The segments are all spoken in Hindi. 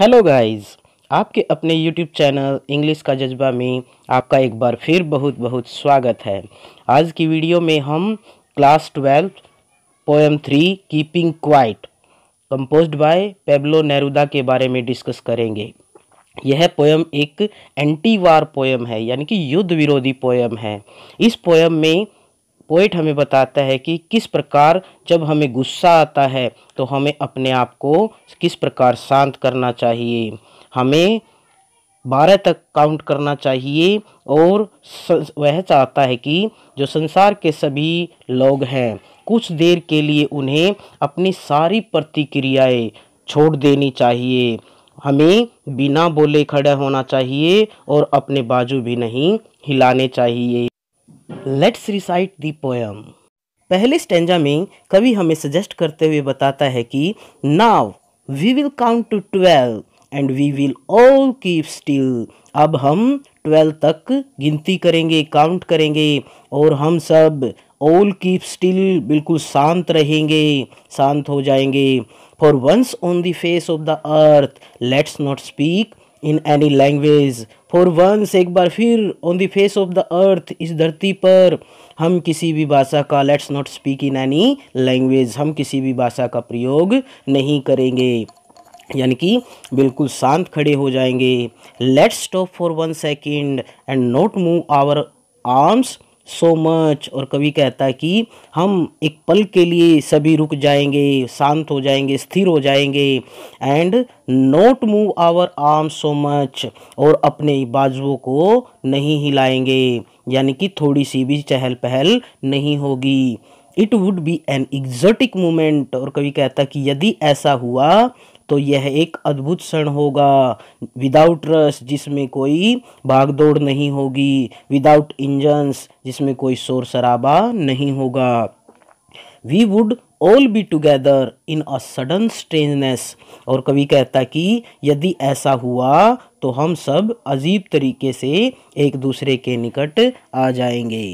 हेलो गाइस आपके अपने यूट्यूब चैनल इंग्लिश का जज्बा में आपका एक बार फिर बहुत बहुत स्वागत है आज की वीडियो में हम class twelve poem three keeping quiet composed by Pablo Neruda के बारे में डिस्कस करेंगे यह पोएम एक एंटी वार पोएम है यानी कि युद्ध विरोधी पोएम है इस पोएम में पोइट हमें बताता है कि किस प्रकार जब हमें गुस्सा आता है तो हमें अपने आप को किस प्रकार शांत करना चाहिए हमें बारह तक काउंट करना चाहिए और वह चाहता है कि जो संसार के सभी लोग हैं कुछ देर के लिए उन्हें अपनी सारी प्रतिक्रियाएं छोड़ देनी चाहिए हमें बिना बोले खड़ा होना चाहिए और अपने बाजू भी नहीं हिलाने चाहिए लेट्स रिसाइट दी पोयम पहले स्टेंजा में कवि हमें सजेस्ट करते हुए बताता है कि now we will count to twelve and we will all keep still अब हम ट्वेल्व तक गिनती करेंगे काउंट करेंगे और हम सब ऑल कीप स्टिल बिल्कुल शांत रहेंगे शांत हो जाएंगे for once on the face of the earth let's not speak in any language for once एक बार फिर on the face of the earth इस धरती पर हम किसी भी भाषा का let's not speak in any language हम किसी भी भाषा का प्रयोग नहीं करेंगे यानी कि बिल्कुल शांत खड़े हो जाएंगे let's stop for one second and not move our arms so much और कवि कहता है कि हम एक पल के लिए सभी रुक जाएंगे शांत हो जाएंगे स्थिर हो जाएंगे and not move our arm so much और अपने बाजुओं को नहीं हिलाएंगे यानी कि थोड़ी सी भी चहल पहल नहीं होगी it would be an exotic moment और कवि कहता कि यदि ऐसा हुआ तो यह एक अद्भुत क्षण होगा विदाउट रस जिसमें कोई भागदौड़ नहीं होगी विदाउट इंजन्स जिसमें कोई शोर शराबा नहीं होगा we would all be together in a sudden strangeness और कवि कहता कि यदि ऐसा हुआ तो हम सब अजीब तरीके से एक दूसरे के निकट आ जाएंगे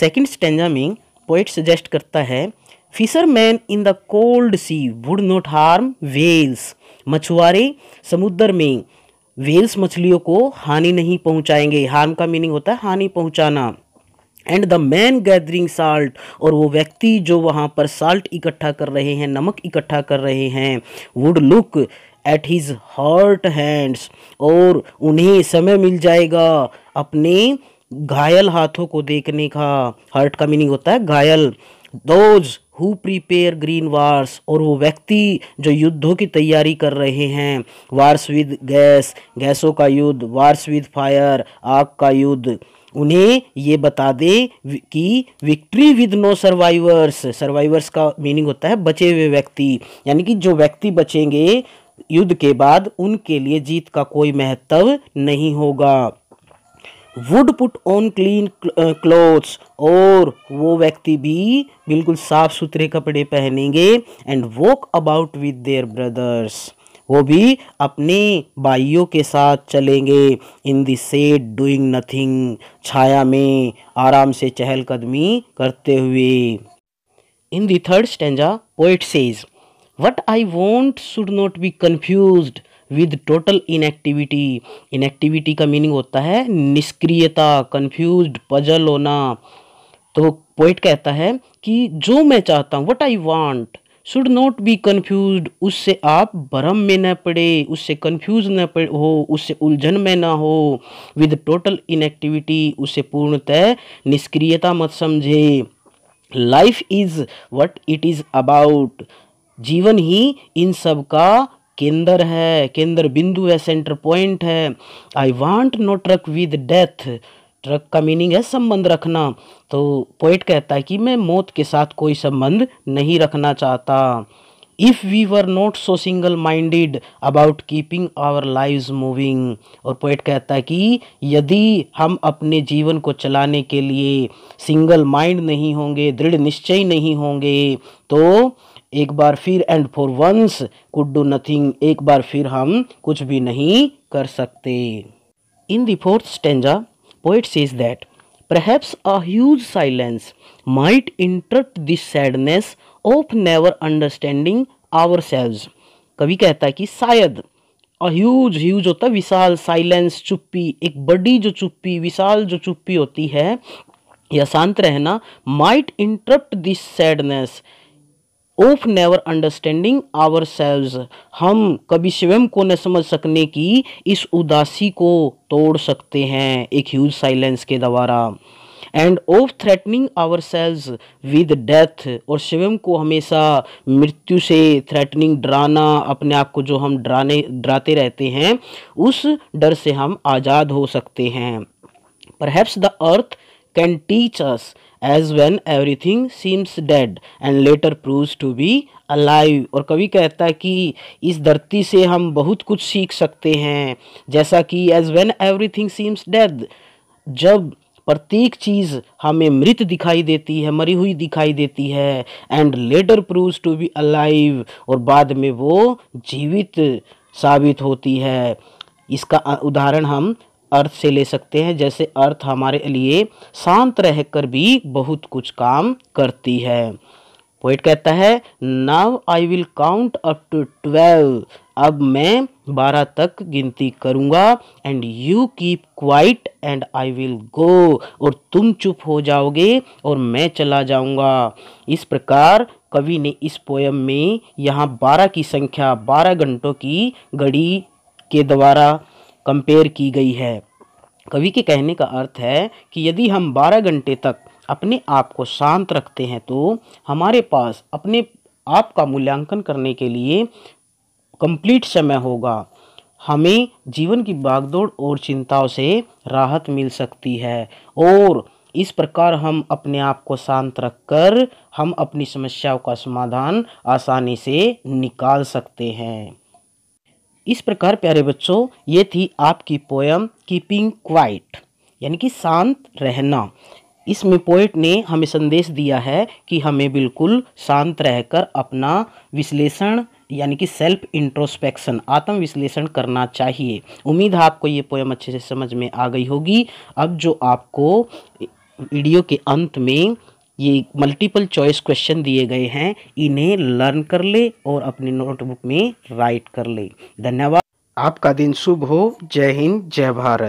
सेकेंड स्टेंजा में पोइट सजेस्ट करता है fisherman in the cold sea would not harm whales मछुआरे समुद्र में वेल्स मछलियों को हानि नहीं पहुंचाएंगे हार्म का मीनिंग होता है हानि पहुंचाना and the man gathering salt और वो व्यक्ति जो वहाँ पर साल्ट इकट्ठा कर रहे हैं नमक इकट्ठा कर रहे हैं would look at his hurt hands और उन्हें समय मिल जाएगा अपने घायल हाथों को देखने का हर्ट का मीनिंग होता है घायल those who prepare green wars और वो व्यक्ति जो युद्धों की तैयारी कर रहे हैं वार्स विद गैस गैसों का युद्ध वार्स विद फायर आग का युद्ध उन्हें ये बता दे कि victory with no survivors survivors का मीनिंग होता है बचे हुए व्यक्ति यानी कि जो व्यक्ति बचेंगे युद्ध के बाद उनके लिए जीत का कोई महत्व नहीं होगा would put on clean clothes और वो व्यक्ति भी बिल्कुल साफ सुथरे कपड़े पहनेंगे and walk about with their brothers वो भी अपने भाइयों के साथ चलेंगे in the shade doing nothing छाया में आराम से चहलकदमी करते हुए in the third stanza poet says what I want should not be confuse with total inactivity inactivity का मीनिंग होता है निष्क्रियता कन्फ्यूज पजल होना तो पोइट कहता है कि जो मैं चाहता हूँ what I want should not be confuse उससे आप भ्रम में न पड़े उससे कन्फ्यूज न पड़े हो उससे उलझन में ना हो विद टोटल इनएक्टिविटी उसे पूर्णतः निष्क्रियता मत समझे life is what it is about जीवन ही इन सब का केंद्र है केंद्र बिंदु है सेंटर पॉइंट है I want no truck with death truck का मीनिंग है संबंध रखना तो पोइट कहता है कि मैं मौत के साथ कोई संबंध नहीं रखना चाहता if we were not so single minded about keeping our lives moving और पोइट कहता है कि यदि हम अपने जीवन को चलाने के लिए सिंगल माइंड नहीं होंगे दृढ़ निश्चय नहीं होंगे तो एक बार फिर and for once could do nothing एक बार फिर हम कुछ भी नहीं कर सकते in the fourth stanza poet says that a huge silence might interrupt this sadness of never understanding ourselves कवि कहता है कि शायद अ ह्यूज ह्यूज होता है विशाल साइलेंस चुप्पी एक बड़ी जो चुप्पी विशाल जो चुप्पी होती है या शांत रहना might interrupt this sadness of never understanding our हम कभी स्वयं को न समझ सकने की इस उदासी को तोड़ सकते हैं एक ह्यूज साइलेंस के द्वारा and of threatening ourselves with death और स्वयं को हमेशा मृत्यु से थ्रेटनिंग डराना अपने आप को जो हम डराने डराते रहते हैं उस डर से हम आज़ाद हो सकते हैं perhaps the earth can teach us as when everything seems dead and later prove to be alive और कवि कहता है कि इस धरती से हम बहुत कुछ सीख सकते हैं जैसा कि as when everything seems dead जब प्रत्येक चीज़ हमें मृत दिखाई देती है मरी हुई दिखाई देती है and later prove to be alive और बाद में वो जीवित साबित होती है इसका उदाहरण हम अर्थ से ले सकते हैं जैसे अर्थ हमारे लिए शांत रहकर भी बहुत कुछ काम करती है पोइट कहता है now I will count up to twelve अब मैं बारह तक गिनती करूँगा and you keep quiet and I will go और तुम चुप हो जाओगे और मैं चला जाऊँगा इस प्रकार कवि ने इस पोयम में यहाँ बारह की संख्या बारह घंटों की घड़ी के द्वारा कंपेयर की गई है कवि के कहने का अर्थ है कि यदि हम 12 घंटे तक अपने आप को शांत रखते हैं तो हमारे पास अपने आप का मूल्यांकन करने के लिए कंप्लीट समय होगा हमें जीवन की भागदौड़ और चिंताओं से राहत मिल सकती है और इस प्रकार हम अपने आप को शांत रखकर हम अपनी समस्याओं का समाधान आसानी से निकाल सकते हैं इस प्रकार प्यारे बच्चों ये थी आपकी पोयम कीपिंग क्वाइट यानी कि शांत रहना इसमें पोइट ने हमें संदेश दिया है कि हमें बिल्कुल शांत रहकर अपना विश्लेषण यानी कि सेल्फ इंट्रोस्पेक्शन आत्म विश्लेषण करना चाहिए उम्मीद है आपको ये पोएम अच्छे से समझ में आ गई होगी अब जो आपको वीडियो के अंत में ये मल्टीपल चॉइस क्वेश्चन दिए गए हैं इन्हें लर्न कर ले और अपने नोटबुक में राइट कर ले धन्यवाद आपका दिन शुभ हो जय हिंद जय भारत